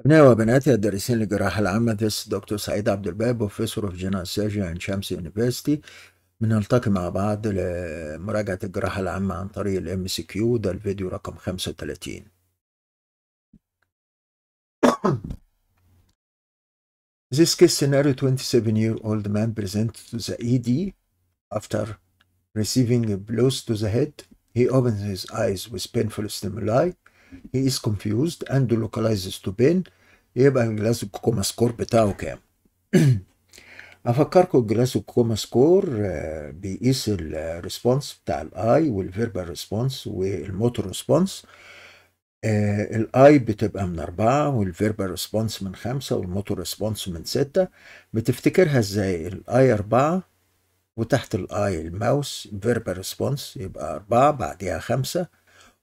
أبناء وبناتي الدارسين للجراحة العامة this دكتور سعيد عبد الباب بروفيسور اوف جنرال سيرجري عند شمس يونيفرستي بنلتقي مع بعض لمراجعة الجراحة العامة عن طريق الـ MCQ ده الفيديو رقم 35 This case scenario 27 year old man presented to the ED after receiving a blows to the head. He opens his eyes with painful stimuli. he is confused and localizes to pain يبقى الجلاسو كوما سكور بتاعه كام افكركم الجلاسو كوما سكور بيقيس الريسبونس بتاع الاي والفيربال ريسبونس والموتور ريسبونس الاي بتبقى من أربعة والفيربال ريسبونس من خمسة والموتور ريسبونس من ستة بتفتكرها ازاي الاي أربعة وتحت الاي الماوس فيربال ريسبونس يبقى أربعة بعديها خمسة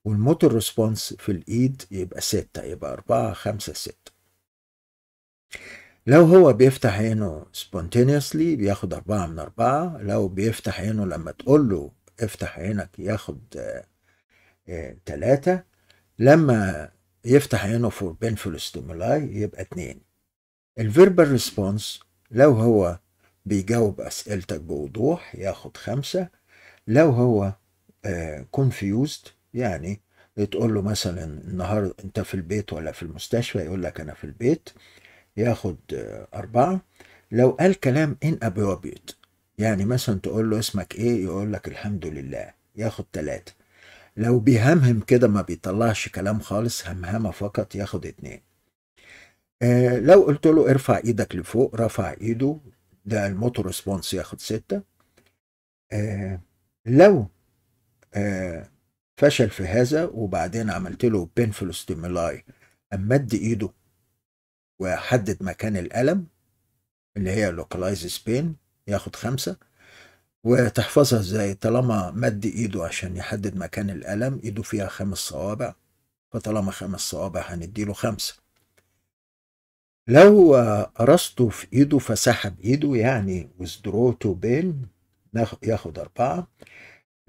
والموتور ريسبونس في الايد يبقى ستة يبقى أربعة خمسة ستة لو هو بيفتح عينه سبونتينيوسلي بياخد أربعة من أربعة لو بيفتح عينه لما تقول له افتح عينك ياخد ثلاثة تلاتة لما يفتح عينه فور بينفول ستيمولاي يبقى اتنين الفيربال ريسبونس لو هو بيجاوب أسئلتك بوضوح ياخد خمسة لو هو كونفيوزد آه، يعني تقول له مثلا النهارده انت في البيت ولا في المستشفى يقول لك انا في البيت ياخد أربعة لو قال كلام إن أبيض يعني مثلا تقول له اسمك إيه يقول لك الحمد لله ياخد ثلاثة لو بيهمهم كده ما بيطلعش كلام خالص همهمة فقط ياخد اتنين آه لو قلت له ارفع ايدك لفوق رفع ايده ده الموتو ريسبونس ياخد ستة آه لو آه فشل في هذا وبعدين عملت له بينفل ستيمولاي امد ايده وحدد مكان الالم اللي هي لوكالايز سبين ياخد خمسة وتحفظها ازاي طالما مد ايده عشان يحدد مكان الالم ايده فيها خمس صوابع فطالما خمس صوابع هنديله خمسة لو قرصته في ايده فسحب ايده يعني وزدروتو بين ياخد اربعة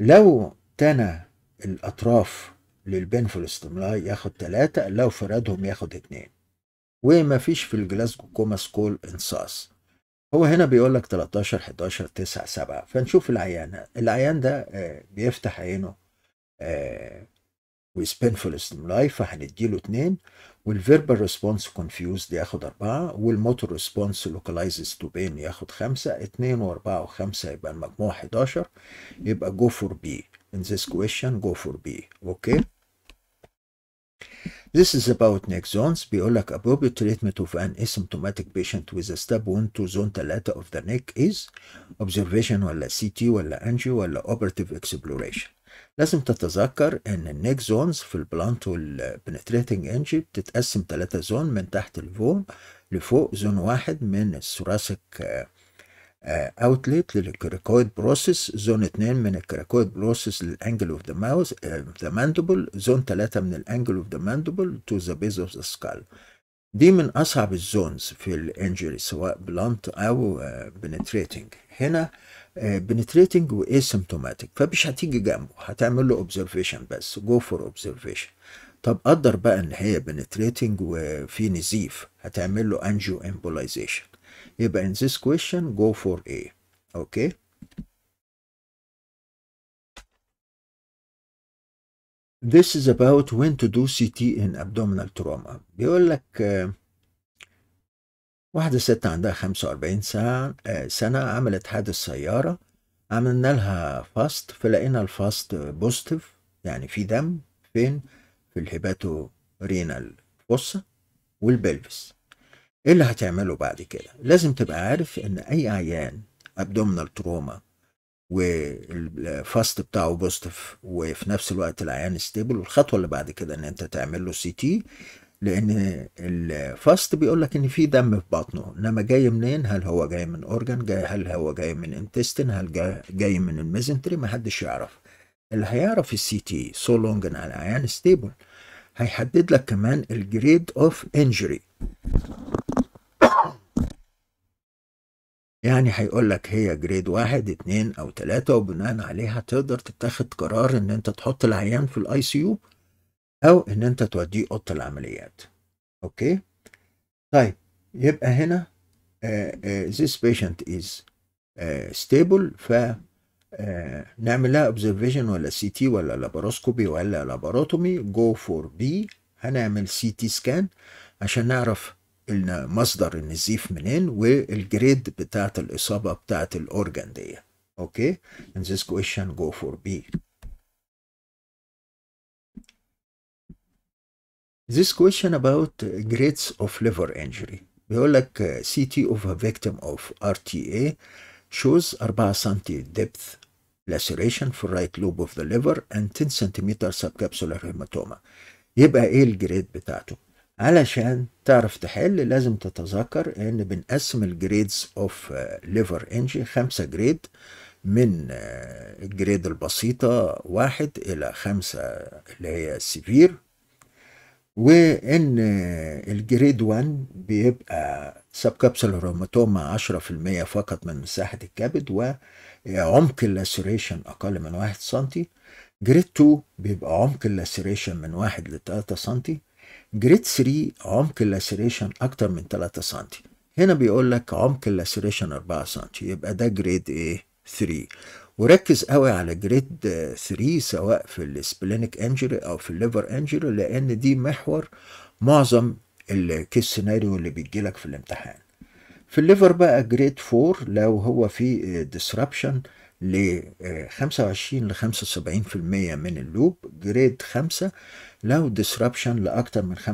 لو تنى الأطراف للبنفلوستوملاي ياخد ثلاثة لو فردهم ياخد اتنين فيش في الجلاسكو كوما سكول انصاص هو هنا بيقول لك 13 11 9 7 فنشوف العيان العيان ده آه، بيفتح عينه آه، وسبينفول ستيمولاي فهنديله اثنين والفيربال ريسبونس كونفيوز ياخد اربعه والموتور ريسبونس لوكالايزز تو بين ياخد خمسه اثنين واربعه وخمسه يبقى المجموع 11 يبقى جو فور بي in this question go for B okay This is about nexons بيقول لك appropriate treatment of an asymptomatic patient with a stab wound to zone 3 of the neck is observation ولا CT ولا angio ولا operative exploration لازم تتذكر ان النيك زونز في البلانت والبنتريتنج انجي بتتقسم ثلاثة زون من تحت الفوم لفوق زون واحد من الثوراسيك اوتليت للكريكويد بروسيس زون 2 من الكريكويد بروسيس للانجل اوف ذا ماوث ذا ماندبل زون 3 من الانجل اوف ذا ماندبل تو ذا بيز اوف ذا سكال دي من اصعب الزونز في الانجري سواء بلانت او بنتريتنج آه، هنا بنتريتنج آه، سيمتوماتيك فمش هتيجي جنبه هتعمل له اوبزرفيشن بس جو فور اوبزرفيشن طب قدر بقى ان هي بنتريتنج وفي نزيف هتعمل له انجيو امبولايزيشن يبقى in this question go for A اوكي This is about when to do CT in abdominal trauma بيقول لك آه، واحدة ست عندها 45 سنة آه، سنة عملت حادث سيارة عملنا لها فاست فلقينا الفاست بوزيتيف يعني في دم فين في الهيباتو رينال فوسة والبلفس ايه اللي هتعمله بعد كده لازم تبقى عارف ان اي عيان ابدومينال تروما والفاست بتاعه بوزيتيف وفي نفس الوقت العيان ستيبل والخطوه اللي بعد كده ان انت تعمل له سي تي لان الفاست بيقول لك ان في دم في بطنه انما جاي منين هل هو جاي من اورجان جاي هل هو جاي من انتستين هل جاي, من الميزنتري ما حدش يعرف اللي هيعرف السي تي سو لونج ان العيان ستيبل هيحدد لك كمان الجريد اوف انجري يعني هيقول لك هي جريد واحد اتنين او تلاتة وبناء عليها تقدر تتخذ قرار ان انت تحط العيان في الاي سي يو او ان انت توديه اوضه العمليات اوكي طيب يبقى هنا آآ آه، آه، بيشنت this patient is آه، stable ف نعمل لها observation ولا سي تي ولا لابروسكوبي ولا لاباروتومي جو فور بي هنعمل سي تي سكان عشان نعرف مصدر النزيف منين والجريد بتاعت الإصابة بتاعت الأورجان دي أوكي and this question go for B This question about grades of liver injury بيقول لك CT of a victim of RTA shows 4 cm depth laceration for right lobe of the liver and 10 cm subcapsular hematoma يبقى ايه الجريد بتاعته؟ علشان تعرف تحل لازم تتذكر ان بنقسم الجريدز اوف ليفر انجي خمسة جريد من الجريد آه، البسيطة واحد إلى خمسة اللي هي السيفير وإن آه، الجريد 1 بيبقى سب كابسول روماتوما 10% فقط من مساحة الكبد وعمق آه، اللاسوريشن أقل من 1 سنتي جريد 2 بيبقى عمق اللاسوريشن من 1 ل 3 سنتي جريد 3 عمق اللاسريشن أكتر من 3 سم هنا بيقول لك عمق اللاسريشن 4 سم يبقى ده جريد إيه 3 وركز قوي على جريد 3 سواء في السبلينك انجري او في الليفر انجري لان دي محور معظم الكيس سيناريو اللي بيجي لك في الامتحان في الليفر بقى جريد 4 لو هو في ديسربشن uh, ل 25 آه، ل 75% من اللوب جريد 5 لو ديسربشن لأكتر من 75%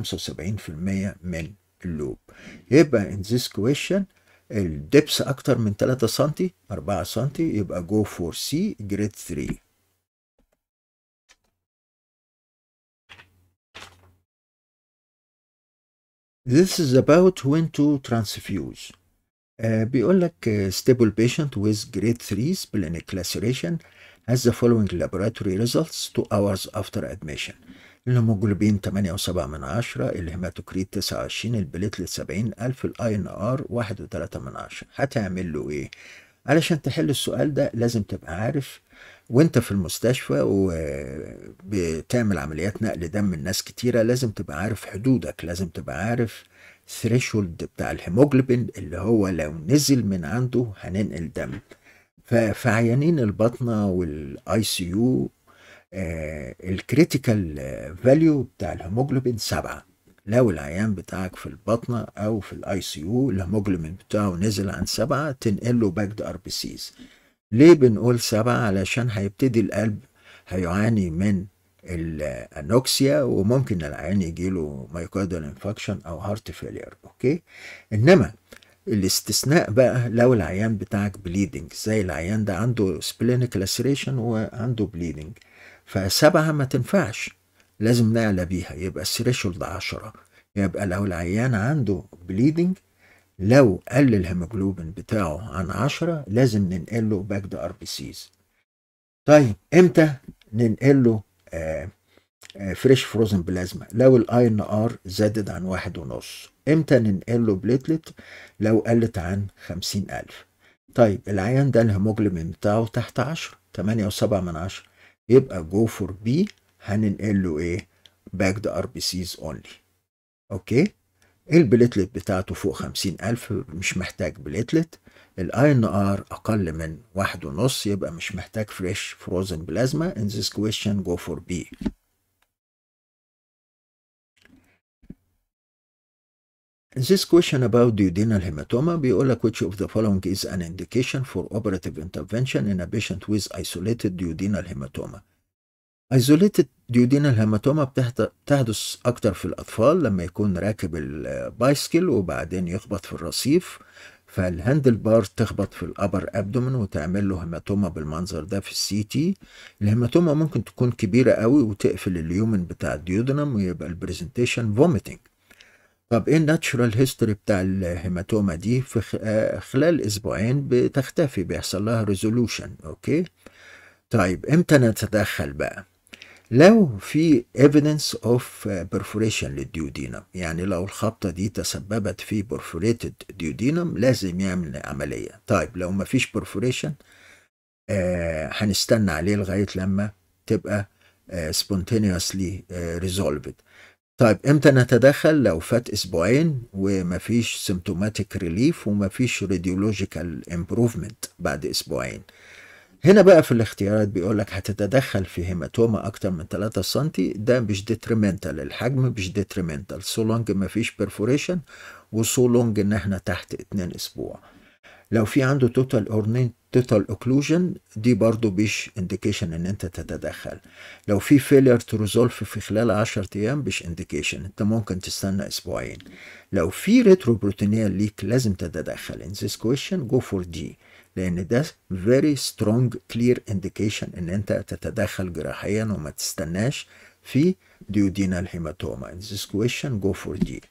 من اللوب يبقى in this question الدبس أكتر من 3 سم 4 سم يبقى جو فور سي جريد 3 This is about when to transfuse. آه، بيقول لك آه، stable patient with grade 3 splenic laceration has the following laboratory results 2 hours after admission الهيموجلوبين 8.7 من 10 الهيماتوكريت 29 البليتلت 70 ألف الاي ان ار 1.3 من 10 هتعمل له ايه؟ علشان تحل السؤال ده لازم تبقى عارف وانت في المستشفى وبتعمل آه، عمليات نقل دم من ناس كتيرة لازم تبقى عارف حدودك لازم تبقى عارف الثريشولد بتاع الهيموجلوبين اللي هو لو نزل من عنده هننقل دم فعيانين البطنه والاي سي يو الكريتيكال فاليو بتاع الهيموجلوبين سبعة لو العيان بتاعك في البطنة أو في الآي سي يو الهيموجلوبين بتاعه نزل عن سبعة تنقله باك ار بي سيز ليه بنقول سبعة علشان هيبتدي القلب هيعاني من الانوكسيا وممكن العيان يجي له مايوكاردال انفكشن او هارت فيلير اوكي انما الاستثناء بقى لو العيان بتاعك بليدنج زي العيان ده عنده سبلينك لاسريشن وعنده بليدنج فسبعة ما تنفعش لازم نعلى بيها يبقى الثريشولد عشرة يبقى لو العيان عنده بليدنج لو قل الهيموجلوبين بتاعه عن عشرة لازم ننقله باك ار بي سيز طيب امتى ننقله فريش فروزن بلازما لو الاي ان ار زادت عن واحد ونص امتى ننقل له بليتلت لو قلت عن خمسين ألف طيب العيان ده الهيموجلوبين بتاعه تحت عشر تمانية وسبعة من عشر يبقى جو فور بي هننقل له ايه باكد ار بي سيز اونلي اوكي البليتلت بتاعته فوق ألف مش محتاج بليتلت الاي ان ار اقل من واحد ونص يبقى مش محتاج فريش فروزن بلازما in this question go for B In this question about duodenal hematoma لك which of the following is an indication for operative intervention in a patient with isolated duodenal hematoma ايزوليتد ديودينال hematoma بتحدث أكتر في الأطفال لما يكون راكب البايسكل وبعدين يخبط في الرصيف فالهاندل بار تخبط في الأبر أبدومن وتعمل له هيماتوما بالمنظر ده في السي تي الهيماتوما ممكن تكون كبيرة قوي وتقفل اليومن بتاع الديودنم ويبقى البرزنتيشن فوميتنج طب ايه الناتشورال هيستوري بتاع الهيماتوما دي في آه، خلال اسبوعين بتختفي بيحصل لها ريزولوشن اوكي طيب امتى نتدخل بقى لو في evidence of uh, perforation للديودينم يعني لو الخبطة دي تسببت في perforated ديودينم لازم يعمل عملية طيب لو مفيش perforation آه هنستنى عليه لغاية لما تبقى آه spontaneously آه resolved طيب امتى نتدخل لو فات اسبوعين ومفيش symptomatic relief ومفيش radiological improvement بعد اسبوعين هنا بقى في الاختيارات بيقول لك هتتدخل في هيماتوما اكتر من 3 سم ده مش ديترمنتال الحجم مش ديترمنتال سو لونج ما فيش بيرفوريشن وسو لونج ان احنا تحت 2 اسبوع لو في عنده توتال اورنين تيتال اوكلوجن دي برضو بيش انديكيشن ان انت تتدخل لو في فيلير تو ريزولف في خلال 10 ايام بيش انديكيشن انت ممكن تستنى اسبوعين لو في ريترو بروتينيال ليك لازم تتدخل ان ذيس كويشن جو فور دي لان ده فيري سترونج كلير انديكيشن ان انت تتدخل جراحيا وما تستناش في ديودينال هيماتوما ان ذيس كويشن جو فور دي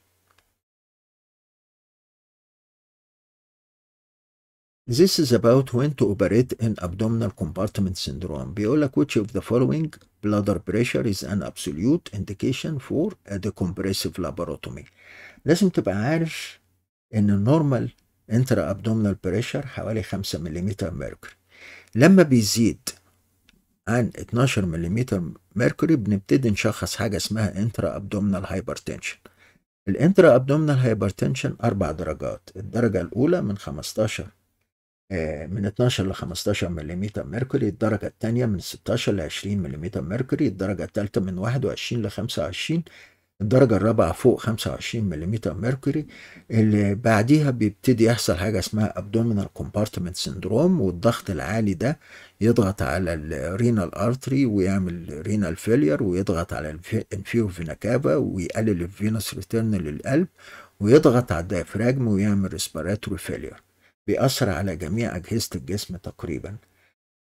This is about when to operate in abdominal compartment syndrome. بيقول لك which of the following bladder pressure is an absolute indication for a decompressive laparotomy. لازم تبقى عارف ان normal intra abdominal pressure حوالي 5 ملم ميركوري. لما بيزيد عن 12 ملم ميركوري بنبتدي نشخص حاجة اسمها intra abdominal hypertension. الانترا abdominal hypertension أربع درجات، الدرجة الأولى من 15 آه، من 12 ل 15 ملم ميركوري الدرجة الثانية من 16 ل 20 ملم ميركوري الدرجة الثالثة من 21 ل 25 الدرجة الرابعة فوق 25 ملم ميركوري اللي بعديها بيبتدي يحصل حاجة اسمها abdominal compartment syndrome والضغط العالي ده يضغط على الرينال artery ويعمل رينال فيلير ويضغط على الانفيو فينا كافا ويقلل الفينوس ريتيرن للقلب ويضغط على الدايفراجم ويعمل respiratory failure بيأثر على جميع أجهزة الجسم تقريبا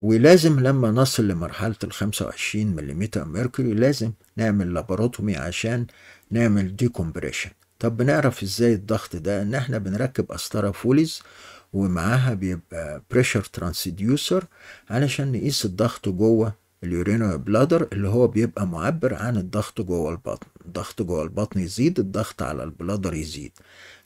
ولازم لما نصل لمرحلة ال 25 ملم ميركوري لازم نعمل لاباروتومي عشان نعمل ديكومبريشن طب بنعرف ازاي الضغط ده ان احنا بنركب قسطرة فوليز ومعاها بيبقى بريشر ترانسديوسر علشان نقيس الضغط جوه اليورينو بلادر اللي هو بيبقى معبر عن الضغط جوه البطن الضغط جوه البطن يزيد الضغط على البلادر يزيد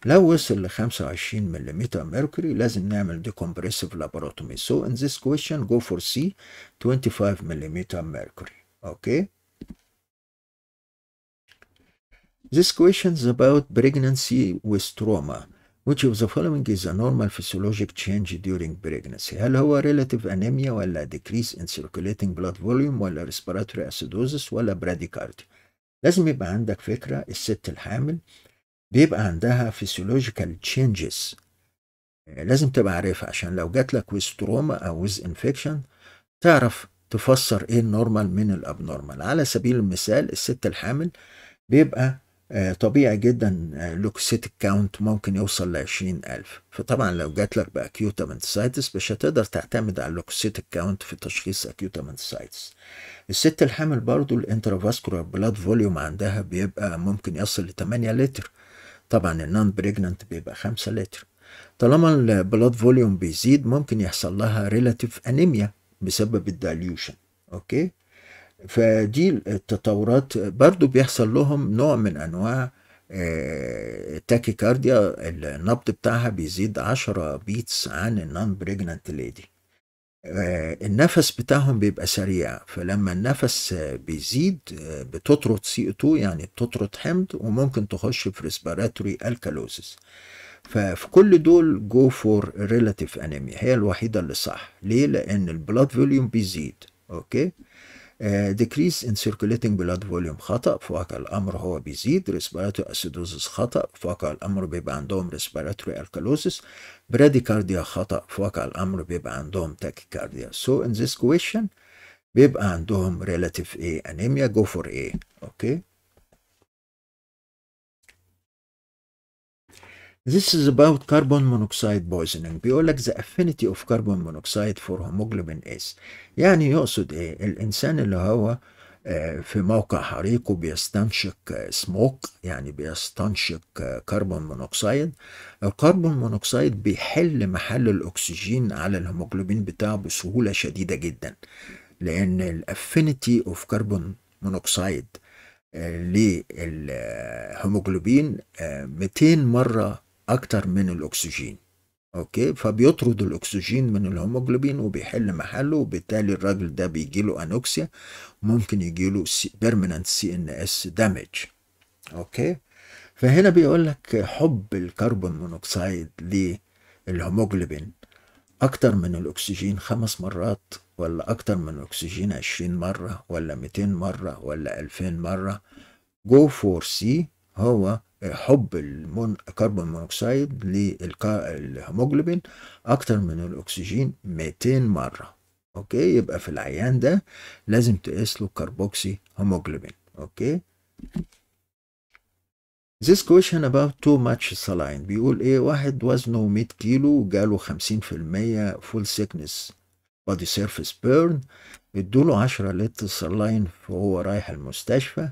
لو وصل ل 25 ملم ميركوري لازم نعمل كومبريسيف لاباروتومي so in this question go for C 25 ملم ميركوري اوكي This question is about pregnancy with trauma. Which of the following is a normal physiologic change during pregnancy؟ هل هو relative anemia ولا decrease in circulating blood volume ولا respiratory acidosis ولا bradycardia؟ لازم يبقى عندك فكرة الست الحامل بيبقى عندها فيسيولوجيكال آه، تشينجز لازم تبقى عارفها عشان لو جات لك ويز او ويز انفكشن تعرف تفسر ايه النورمال من الابنورمال على سبيل المثال الست الحامل بيبقى آه، طبيعي جدا آه، لوكسيت كاونت ممكن يوصل ل 20000 فطبعا لو جات لك باكيوت امنتسايتس مش هتقدر تعتمد على اللوكسيتيك كاونت في تشخيص اكيوت امنتسايتس الست الحامل برضو الانترافاسكولار بلاد فوليوم عندها بيبقى ممكن يصل ل 8 لتر طبعا النون بريجنانت بيبقى 5 لتر طالما البلاد فوليوم بيزيد ممكن يحصل لها ريلاتيف انيميا بسبب الدايليوشن اوكي فدي التطورات برضو بيحصل لهم نوع من انواع آه، كارديا النبض بتاعها بيزيد عشرة بيتس عن النون بريجنانت ليدي النفس بتاعهم بيبقى سريع فلما النفس بيزيد آه، بتطرد سي او 2 يعني بتطرد حمض وممكن تخش في ريسبيراتوري الكالوزس ففي كل دول جو فور ريلاتيف انيميا هي الوحيده اللي صح ليه لان البلاد فوليوم بيزيد اوكي decrease in circulating blood volume خطأ في واقع الأمر هو بيزيد respiratory acidosis خطأ في واقع الأمر بيبقى عندهم respiratory alkalosis bradycardia خطأ في واقع الأمر بيبقى عندهم tachycardia so in this question بيبقى عندهم relative A anemia go for A okay This is about carbon monoxide poisoning بيقول لك the affinity of carbon monoxide for hemoglobin S. يعني يقصد ايه الانسان اللي هو آه، في موقع حريق وبيستنشق سموك آه، يعني بيستنشق كربون مونوكسيد الكربون مونوكسيد بيحل محل الاكسجين على الهيموجلوبين بتاعه بسهوله شديده جدا لان الافينيتي اوف كربون مونوكسيد للهيموجلوبين 200 آه، مره أكتر من الأكسجين أوكي فبيطرد الأكسجين من الهيموجلوبين وبيحل محله وبالتالي الراجل ده بيجيله أنوكسيا ممكن يجيله بيرمننت سي إن إس دامج أوكي فهنا بيقول لك حب الكربون مونوكسيد للهيموجلوبين أكتر من الأكسجين خمس مرات ولا أكتر من الأكسجين عشرين مرة ولا ميتين مرة ولا ألفين مرة جو فور سي هو حب المون... كربون مونوكسيد للهيموجلوبين اكتر من الاكسجين 200 مره اوكي يبقى في العيان ده لازم تقيس له كربوكسي هيموجلوبين اوكي This question about too much saline بيقول ايه واحد وزنه 100 كيلو وجاله 50% full sickness body surface burn له 10 لتر saline وهو رايح المستشفى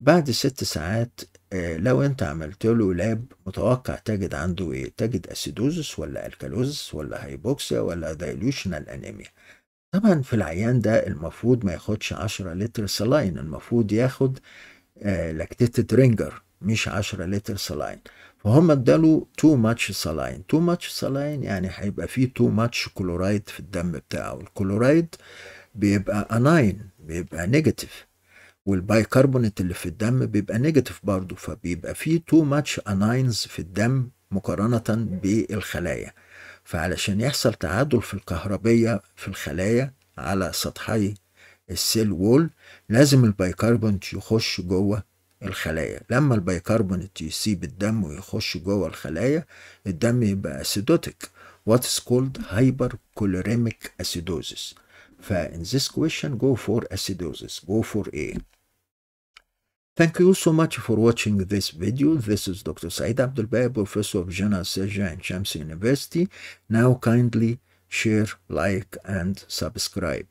بعد ست ساعات آه، لو انت عملت له لاب متوقع تجد عنده ايه تجد اسيدوزس ولا الكالوزس ولا هايبوكسيا ولا دايلوشنال انيميا طبعا في العيان ده المفروض ما ياخدش 10 لتر سلاين المفروض ياخد لاكتيت آه، رينجر مش 10 لتر سلاين فهم اداله تو ماتش سلاين تو ماتش سلاين يعني هيبقى فيه تو ماتش كلورايد في الدم بتاعه الكلورايد بيبقى اناين بيبقى نيجاتيف والبايكربونات اللي في الدم بيبقى نيجاتيف برضه فبيبقى فيه تو ماتش اناينز في الدم مقارنة بالخلايا فعلشان يحصل تعادل في الكهربية في الخلايا على سطحي السيل وول لازم البيكربونات يخش جوه الخلايا لما البيكربونات يسيب الدم ويخش جوه الخلايا الدم يبقى اسيدوتيك what is called hypercholeremic acidosis فان this question go for acidosis go for ايه Thank you so much for watching this video. This is Dr. Said Abdelbay, Professor of General Surgery and Shamsi University. Now kindly share, like, and subscribe.